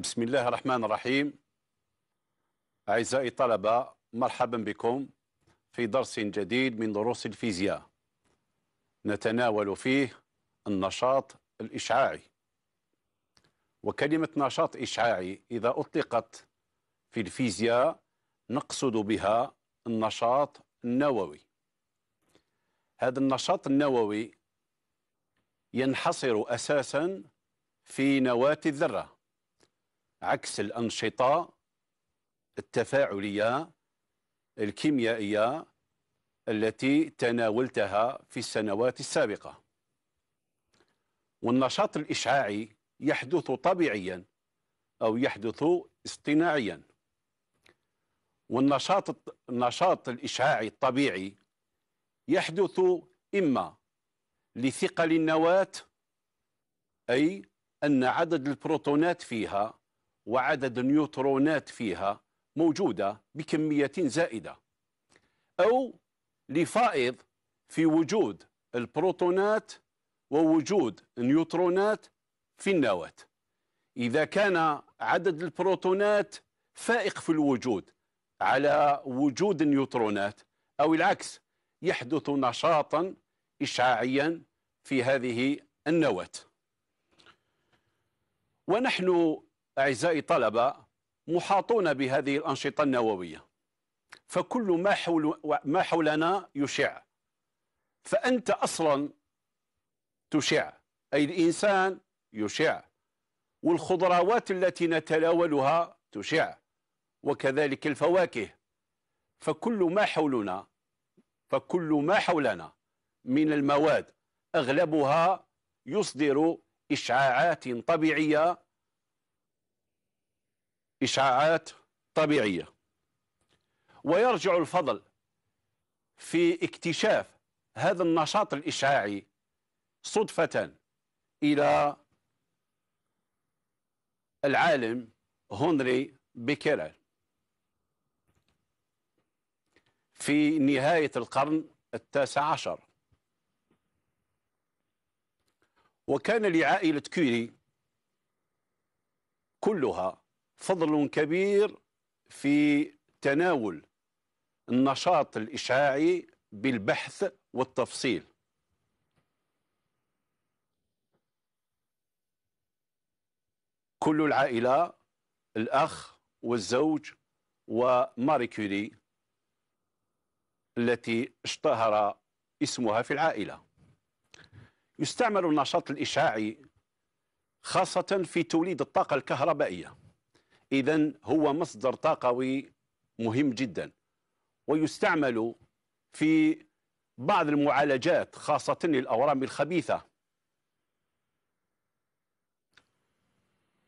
بسم الله الرحمن الرحيم أعزائي الطلبة مرحبا بكم في درس جديد من دروس الفيزياء نتناول فيه النشاط الإشعاعي وكلمة نشاط إشعاعي إذا أطلقت في الفيزياء نقصد بها النشاط النووي هذا النشاط النووي ينحصر أساسا في نواة الذرة عكس الأنشطة التفاعلية الكيميائية التي تناولتها في السنوات السابقة والنشاط الإشعاعي يحدث طبيعيا أو يحدث اصطناعيا والنشاط النشاط الإشعاعي الطبيعي يحدث إما لثقل النواة أي أن عدد البروتونات فيها وعدد النيوترونات فيها موجودة بكمية زائدة أو لفائض في وجود البروتونات ووجود النيوترونات في النواة إذا كان عدد البروتونات فائق في الوجود على وجود النيوترونات أو العكس يحدث نشاطا إشعاعيا في هذه النواة ونحن أعزائي الطلبة محاطون بهذه الأنشطة النووية فكل ما, حول ما حولنا يشع فأنت أصلا تشع أي الإنسان يشع والخضروات التي نتناولها تشع وكذلك الفواكه فكل ما حولنا فكل ما حولنا من المواد أغلبها يصدر إشعاعات طبيعية إشعاعات طبيعية ويرجع الفضل في اكتشاف هذا النشاط الإشعاعي صدفة إلى العالم هنري بيكيرل في نهاية القرن التاسع عشر وكان لعائلة كيري كلها فضل كبير في تناول النشاط الإشعاعي بالبحث والتفصيل كل العائلة الأخ والزوج وماري كوري التي اشتهر اسمها في العائلة يستعمل النشاط الإشعاعي خاصة في توليد الطاقة الكهربائية إذا هو مصدر طاقوي مهم جدا ويستعمل في بعض المعالجات خاصة للأورام الخبيثة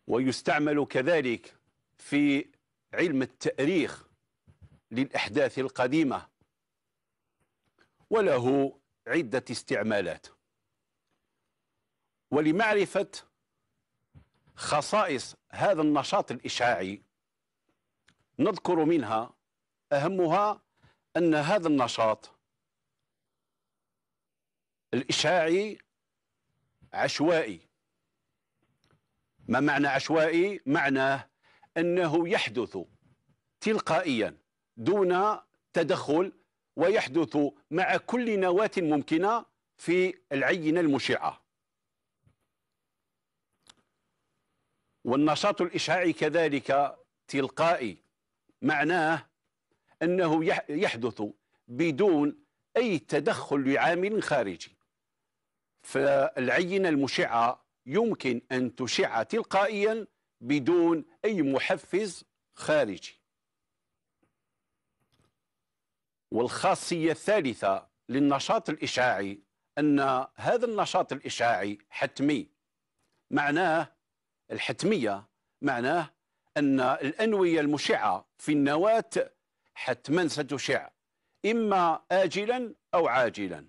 ويستعمل كذلك في علم التأريخ للأحداث القديمة وله عدة استعمالات ولمعرفة خصائص هذا النشاط الإشعاعي نذكر منها أهمها أن هذا النشاط الإشعاعي عشوائي ما معنى عشوائي؟ معناه أنه يحدث تلقائيا دون تدخل ويحدث مع كل نواة ممكنة في العينة المشعة والنشاط الإشعاعي كذلك تلقائي معناه أنه يحدث بدون أي تدخل لعامل خارجي فالعينة المشعة يمكن أن تشع تلقائيا بدون أي محفز خارجي والخاصية الثالثة للنشاط الإشعاعي أن هذا النشاط الإشعاعي حتمي معناه الحتمية معناه أن الأنوية المشعة في النواة حتما ستشع إما آجلا أو عاجلا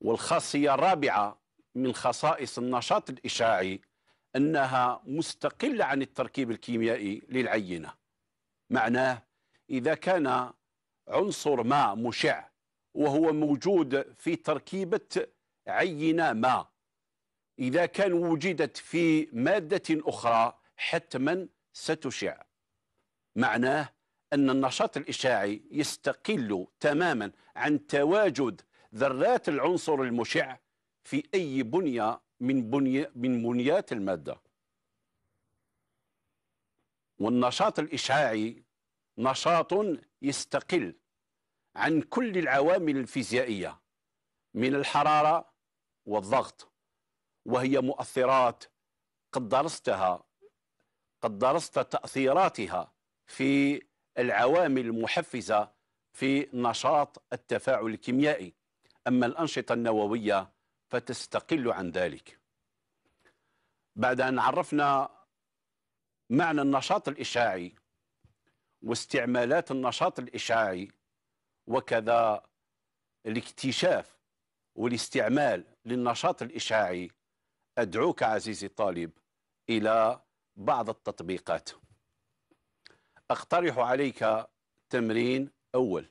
والخاصية الرابعة من خصائص النشاط الإشعاعي أنها مستقلة عن التركيب الكيميائي للعينة معناه إذا كان عنصر ما مشع وهو موجود في تركيبة عينة ما إذا كان وجدت في مادة أخرى حتما ستشع معناه أن النشاط الإشعاعي يستقل تماما عن تواجد ذرات العنصر المشع في أي بنية من, بني من بنيات المادة والنشاط الإشعاعي نشاط يستقل عن كل العوامل الفيزيائية من الحرارة والضغط وهي مؤثرات قد درستها قد درست تأثيراتها في العوامل المحفزة في نشاط التفاعل الكيميائي أما الأنشطة النووية فتستقل عن ذلك بعد أن عرفنا معنى النشاط الإشعاعي واستعمالات النشاط الإشعاعي وكذا الاكتشاف والاستعمال للنشاط الإشعاعي أدعوك عزيزي الطالب إلى بعض التطبيقات أقترح عليك تمرين أول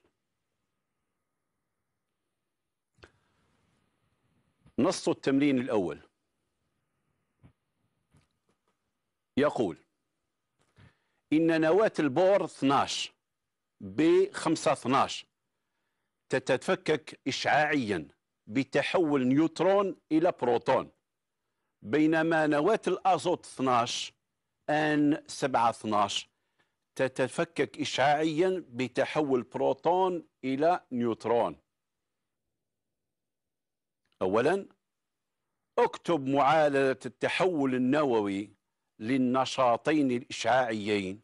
نص التمرين الأول يقول إن نواة البور 12 ب 5 12 تتفكك إشعاعيا بتحول نيوترون إلى بروتون بينما نواة الأزوت 12 أن 7 12 تتفكك إشعاعيا بتحول بروتون إلى نيوترون أولا اكتب معادلة التحول النووي للنشاطين الإشعاعيين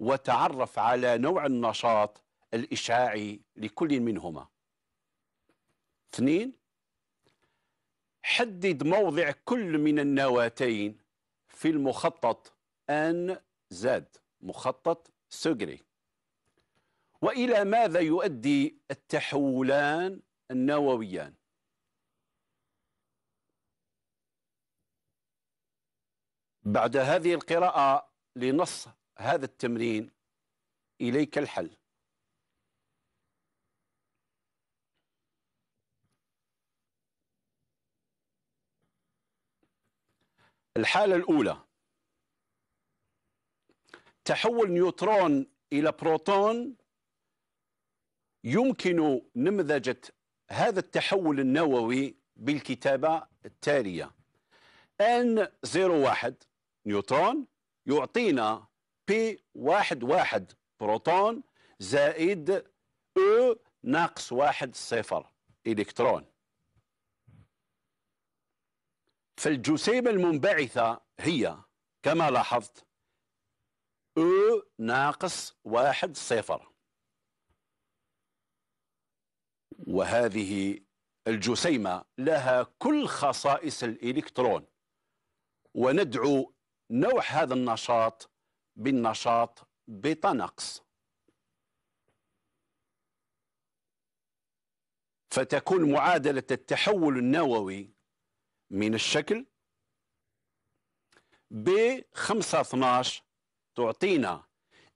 وتعرف على نوع النشاط الإشعاعي لكل منهما اثنين حدد موضع كل من النواتين في المخطط أن زاد مخطط سجري وإلى ماذا يؤدي التحولان النوويان بعد هذه القراءة لنص هذا التمرين إليك الحل الحالة الأولى تحول نيوترون إلى بروتون يمكن نمذجة هذا التحول النووي بالكتابة التالية N01 نيوترون يعطينا P11 بروتون زائد أو ناقص واحد صفر إلكترون فالجسيمة المنبعثة هي كما لاحظت او ناقص واحد صفر وهذه الجسيمة لها كل خصائص الإلكترون وندعو نوع هذا النشاط بالنشاط بيتا نقص فتكون معادلة التحول النووي من الشكل ب 5 12 تعطينا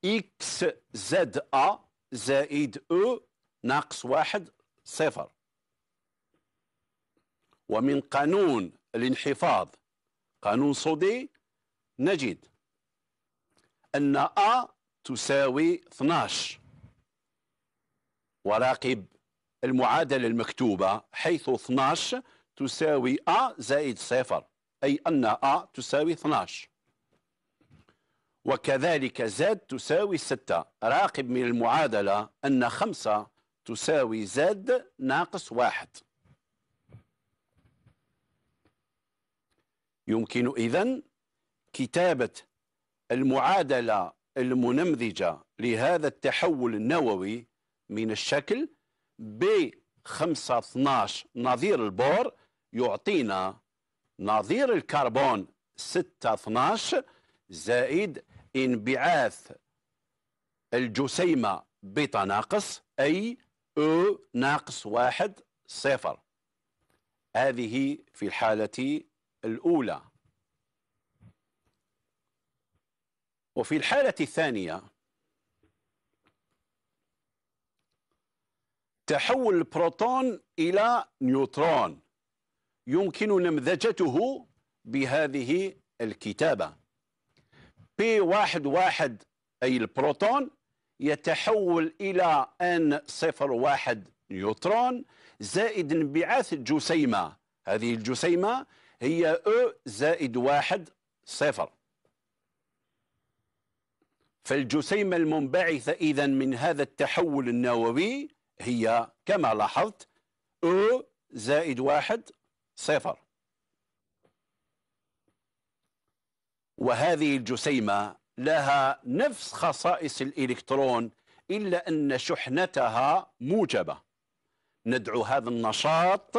اكس زد ا زائد او ناقص واحد صفر ومن قانون الانحفاظ قانون صودي نجد أن أ تساوي 12 وراقب المعادلة المكتوبة حيث 12 تساوي أ زائد صفر أي أن أ تساوي 12 وكذلك زاد تساوي 6 راقب من المعادلة أن 5 تساوي زاد ناقص 1 يمكن إذن كتابة المعادلة المنمذجة لهذا التحول النووي من الشكل ب 5 12 نظير البور يعطينا نظير الكربون 6 12 زائد انبعاث الجسيمة بيتا ناقص أي أو ناقص واحد صفر هذه في الحالة الأولى وفي الحالة الثانية تحول البروتون إلى نيوترون يمكن نمذجته بهذه الكتابة P11 أي البروتون يتحول إلى N01 نيوترون زائد انبعاث الجسيمة هذه الجسيمة هي E زائد واحد صفر فالجسيمة المنبعثة إذا من هذا التحول النووي هي كما لاحظت أو e زائد واحد صفر وهذه الجسيمة لها نفس خصائص الإلكترون إلا أن شحنتها موجبة ندعو هذا النشاط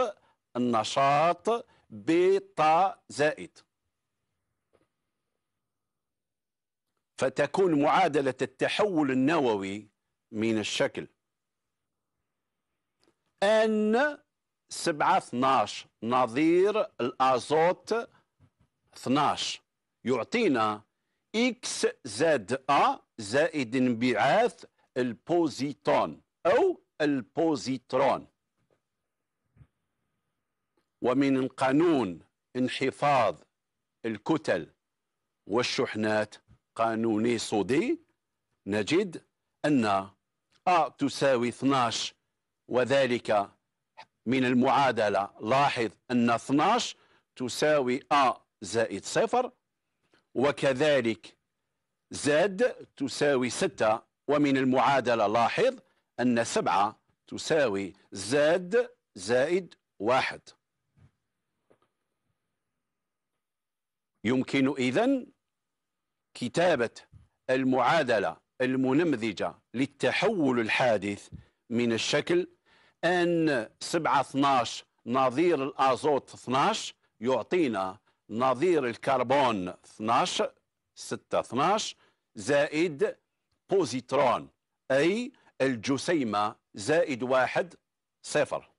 النشاط بيتا زائد فتكون معادلة التحول النووي من الشكل أن سبعة 12 نظير الأزوت 12 يعطينا إكس زاد أ زائد انبعاث البوزيتون أو البوزيترون ومن قانون انحفاظ الكتل والشحنات قانوني صودي نجد أن أ تساوي 12 وذلك من المعادلة لاحظ أن 12 تساوي أ زائد صفر وكذلك زاد تساوي 6 ومن المعادلة لاحظ أن 7 تساوي زاد زائد واحد يمكن إذن كتابة المعادلة المنمذجة للتحول الحادث من الشكل ان 7 12 نظير الازوت 12 يعطينا نظير الكربون 12 6 12 زائد بوزيترون اي الجسيمه زائد واحد صفر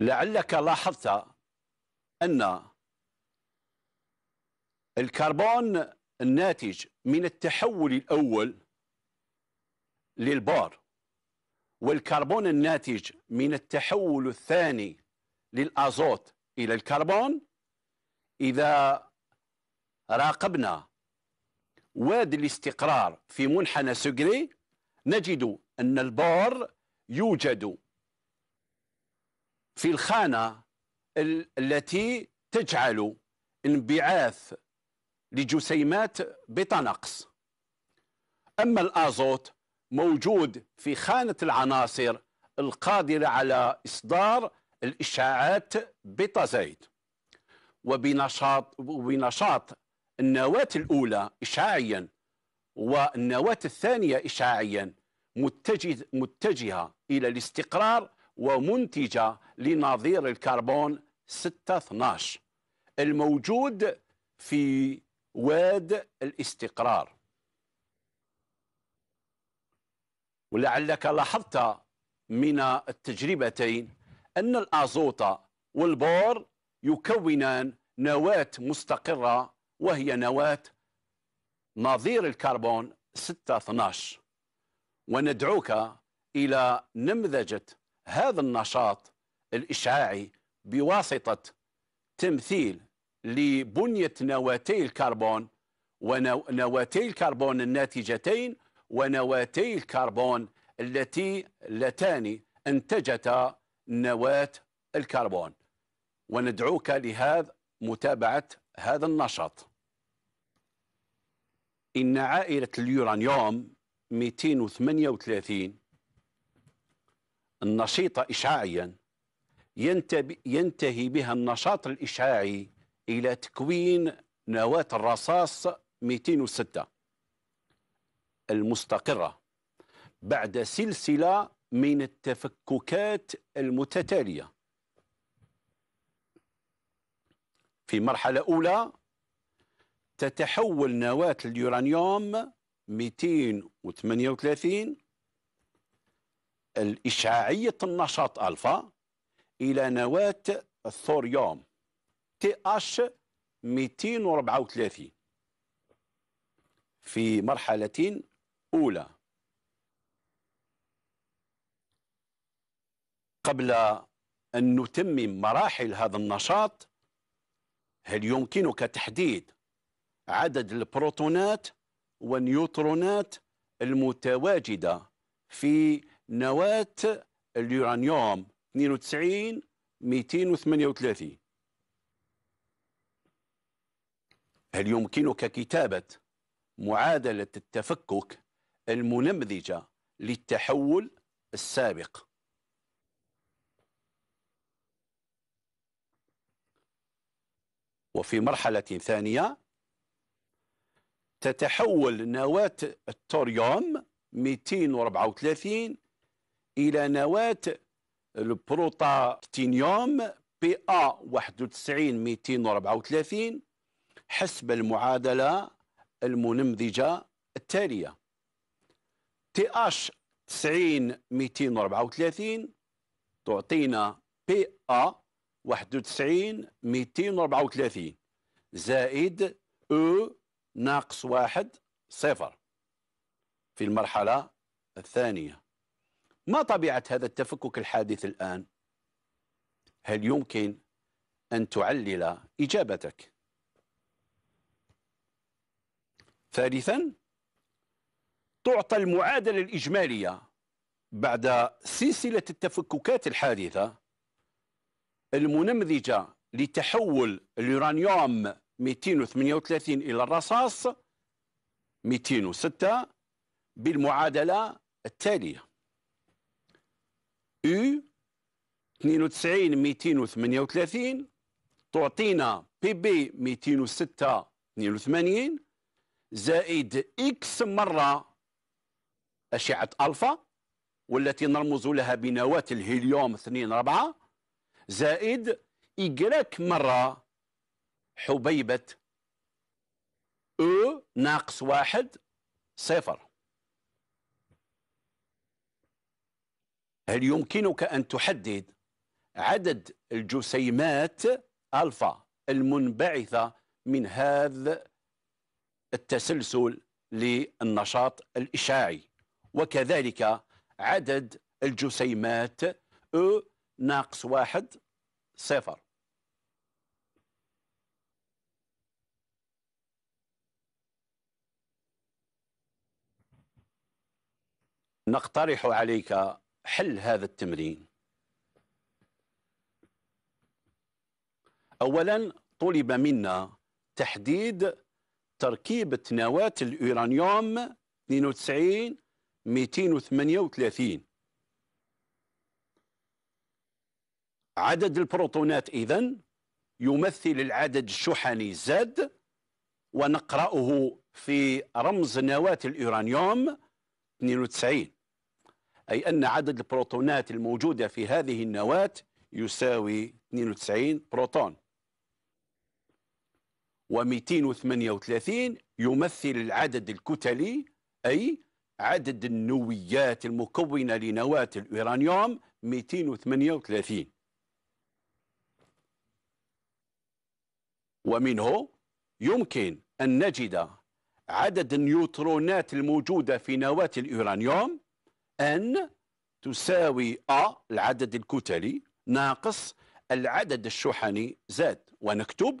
لعلك لاحظت ان الكربون الناتج من التحول الأول للبار والكربون الناتج من التحول الثاني للأزوت إلى الكربون إذا راقبنا واد الاستقرار في منحنى سجري نجد أن البار يوجد في الخانة التي تجعل انبعاث لجسيمات بطنقس أما الآزوت موجود في خانة العناصر القادرة على إصدار الإشعاعات بيتا زايد وبنشاط وبنشاط النواة الأولى إشعاعيا والنواة الثانية إشعاعيا متجه متجهة إلى الاستقرار ومنتجة لنظير الكربون 6 12 الموجود في واد الاستقرار ولعلك لاحظت من التجربتين أن الأزوت والبور يكونان نواة مستقرة وهي نواة نظير الكربون 6 12 وندعوك إلى نمذجة هذا النشاط الإشعاعي بواسطة تمثيل لبنية نواتي الكربون ونواتي الكربون الناتجتين ونواتي الكربون التي اللتان انتجتا نواة الكربون وندعوك لهذا متابعة هذا النشاط إن عائلة اليورانيوم 238 النشيطة إشعاعيا ينتهي بها النشاط الإشعاعي إلى تكوين نواة الرصاص 206 المستقرة بعد سلسلة من التفككات المتتالية في مرحلة أولى تتحول نواة اليورانيوم 238 الإشعاعية النشاط ألفا إلى نواة الثوريوم تي اش 234 في مرحلة أولى قبل أن نتمم مراحل هذا النشاط هل يمكنك تحديد عدد البروتونات والنيوترونات المتواجدة في نواة اليورانيوم 92 238 هل يمكنك كتابة معادلة التفكك المنمذجة للتحول السابق وفي مرحلة ثانية تتحول نواة التوريوم 234 إلى نواة البروتاكتينيوم بي 91 234 حسب المعادلة المنمذجة التالية تي اش 90 234 تعطينا بي ا 91 234 زائد او ناقص واحد صفر في المرحلة الثانية ما طبيعة هذا التفكك الحادث الآن؟ هل يمكن أن تعلل إجابتك؟ ثالثا تعطى المعادلة الإجمالية بعد سلسلة التفككات الحادثة المنمذجة لتحول اليورانيوم 238 إلى الرصاص 206 بالمعادلة التالية U 92 238 تعطينا PB 206 82 زائد إكس مرة أشعة ألفا والتي نرمز لها بنواة الهيليوم 2 4 زائد إيكراك مرة حبيبة أو ناقص واحد صفر هل يمكنك أن تحدد عدد الجسيمات ألفا المنبعثة من هذا التسلسل للنشاط الإشعاعي وكذلك عدد الجسيمات أو ناقص واحد صفر نقترح عليك حل هذا التمرين أولا طلب منا تحديد تركيبة نواة الأورانيوم 92 238 عدد البروتونات إذن يمثل العدد الشحني زد ونقرأه في رمز نواة الأورانيوم 92 أي أن عدد البروتونات الموجودة في هذه النواة يساوي 92 بروتون و238 يمثل العدد الكتلي أي عدد النويات المكونة لنواة الأورانيوم 238 ومنه يمكن أن نجد عدد النيوترونات الموجودة في نواة الأورانيوم أن تساوي أ العدد الكتلي ناقص العدد الشحني زاد ونكتب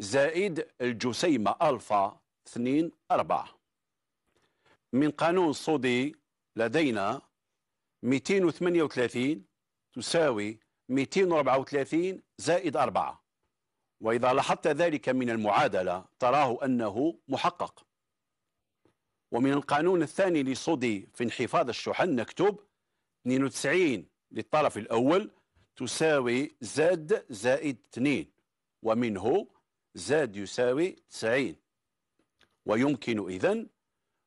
زائد الجسيمة ألفا 2 4 من قانون صودي لدينا 238 تساوي 234 زائد 4 وإذا لاحظت ذلك من المعادلة تراه أنه محقق ومن القانون الثاني لصودي في انحفاظ الشحن نكتب 92 للطرف الأول تساوي زد زائد 2 ومنه زاد يساوي 90 ويمكن إذن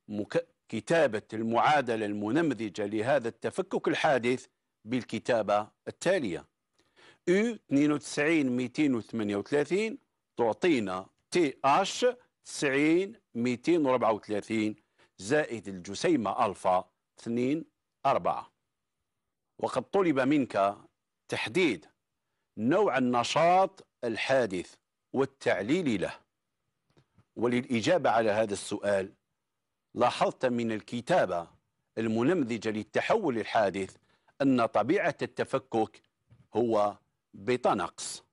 مك... كتابة المعادلة المنمذجة لهذا التفكك الحادث بالكتابة التالية U 92 238 تعطينا تي اش 90 234 زائد الجسيمة ألفا 2 4 وقد طلب منك تحديد نوع النشاط الحادث والتعليل له وللإجابة على هذا السؤال لاحظت من الكتابة المنمذجة للتحول الحادث أن طبيعة التفكك هو بطنقص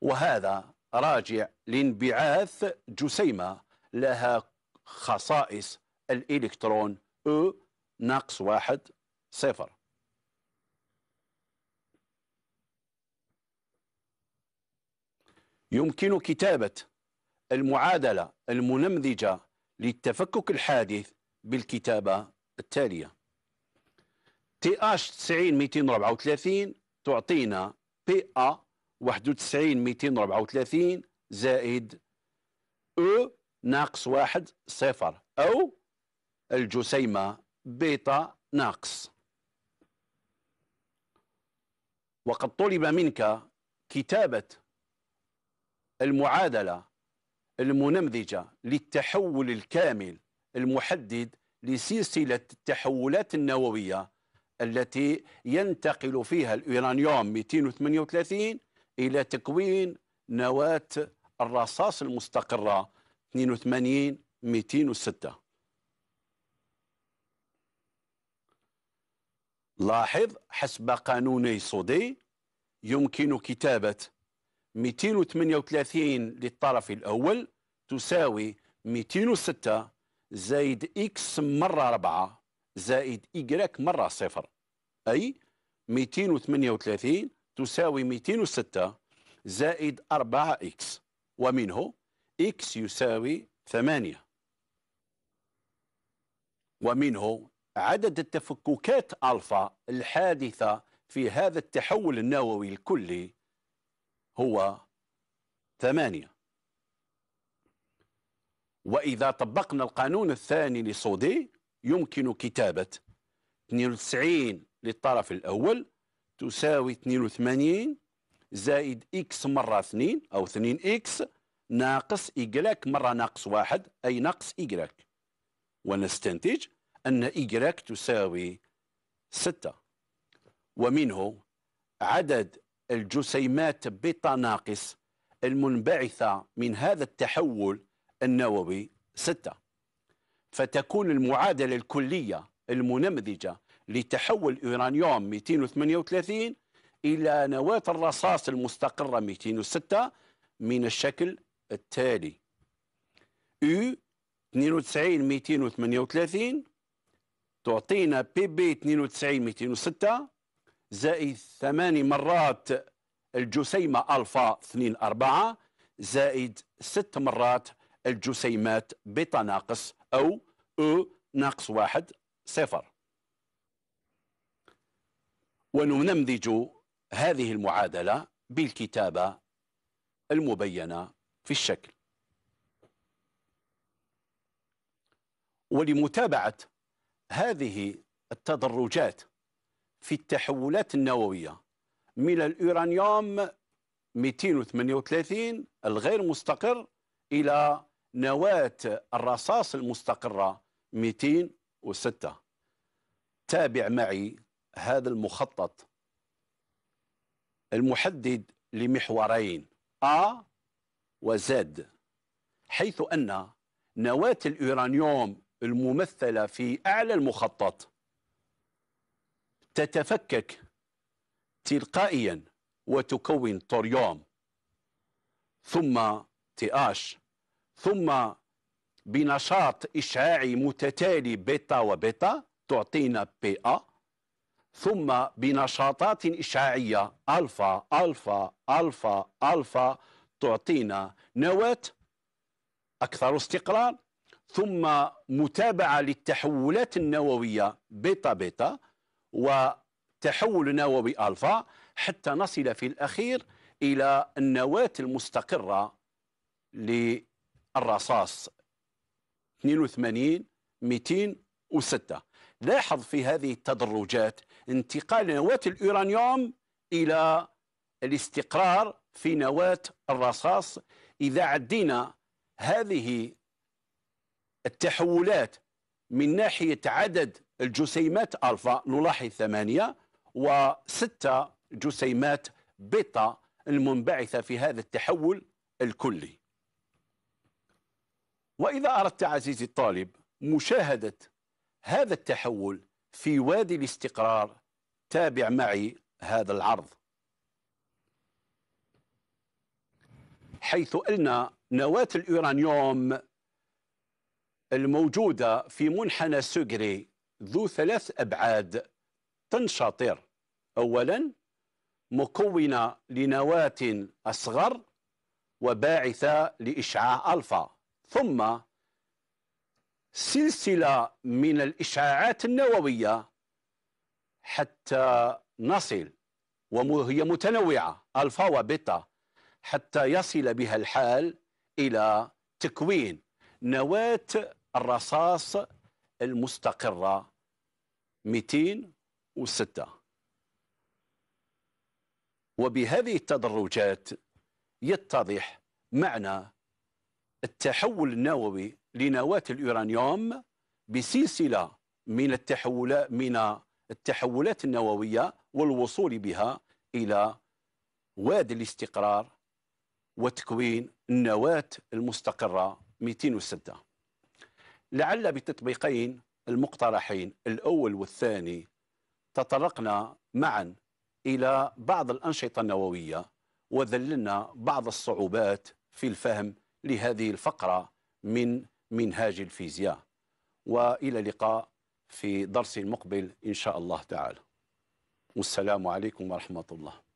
وهذا راجع لانبعاث جسيمة لها خصائص الإلكترون أو ناقص واحد صفر يمكن كتابة المعادلة المنمذجة للتفكك الحادث بالكتابة التالية تي اش 90 234 تعطينا بي ا 91 234 زائد او ناقص واحد صفر أو الجسيمة بيتا ناقص وقد طلب منك كتابة المعادلة المنمذجة للتحول الكامل المحدد لسلسلة التحولات النووية التي ينتقل فيها الإيرانيوم 238 إلى تكوين نواة الرصاص المستقرة 82 206 لاحظ حسب قانوني صودي يمكن كتابة 238 للطرف الأول تساوي 206 زائد إكس مرة 4 زائد إيكغيك مرة صفر أي 238 تساوي 206 زائد 4 إكس ومنه إكس يساوي 8 ومنه عدد التفككات ألفا الحادثة في هذا التحول النووي الكلي هو ثمانية وإذا طبقنا القانون الثاني لصودي يمكن كتابة 92 للطرف الأول تساوي 82 زائد إكس مرة 2 أو 2 إكس ناقص إيكراك مرة ناقص واحد أي ناقص إيكراك ونستنتج أن إيكراك تساوي 6 ومنه عدد الجسيمات بطناقص المنبعثة من هذا التحول النووي ستة فتكون المعادلة الكلية المنمذجة لتحول اورانيوم 238 إلى نواة الرصاص المستقرة 206 من الشكل التالي U 92 238 تعطينا بي بي 92 206 زائد ثماني مرات الجسيمة ألفا 2 4 زائد ست مرات الجسيمات بيتا ناقص أو أو ناقص واحد صفر وننمذج هذه المعادلة بالكتابة المبينة في الشكل ولمتابعة هذه التدرجات في التحولات النووية من الأورانيوم 238 الغير مستقر إلى نواة الرصاص المستقرة 206 تابع معي هذا المخطط المحدد لمحورين أ وزد حيث أن نواة الأورانيوم الممثلة في أعلى المخطط تتفكك تلقائيا وتكون طريوم ثم اش ثم بنشاط إشعاعي متتالي بيتا وبيتا تعطينا بي أ ثم بنشاطات إشعاعية ألفا ألفا ألفا ألفا تعطينا نواة أكثر استقرار ثم متابعة للتحولات النووية بيتا بيتا وتحول نووي ألفا حتى نصل في الأخير إلى النواة المستقرة للرصاص 82 206 لاحظ في هذه التدرجات انتقال نواة الأورانيوم إلى الاستقرار في نواة الرصاص إذا عدينا هذه التحولات من ناحية عدد الجسيمات الفا نلاحظ ثمانيه وسته جسيمات بيتا المنبعثه في هذا التحول الكلي. واذا اردت عزيزي الطالب مشاهده هذا التحول في وادي الاستقرار تابع معي هذا العرض. حيث ان نواه اليورانيوم الموجوده في منحنى سوغري ذو ثلاث أبعاد تنشطر أولا مكونة لنواة أصغر وباعثة لإشعاع ألفا ثم سلسلة من الإشعاعات النووية حتى نصل وهي متنوعة ألفا وبيتا حتى يصل بها الحال إلى تكوين نواة الرصاص المستقرة 206 وبهذه التدرجات يتضح معنى التحول النووي لنواة الأورانيوم بسلسلة من التحولات من التحولات النووية والوصول بها إلى واد الاستقرار وتكوين النواة المستقرة 206 لعل بتطبيقين المقترحين الأول والثاني تطرقنا معا إلى بعض الأنشطة النووية وذللنا بعض الصعوبات في الفهم لهذه الفقرة من منهاج الفيزياء وإلى لقاء في درس مقبل إن شاء الله تعالى والسلام عليكم ورحمة الله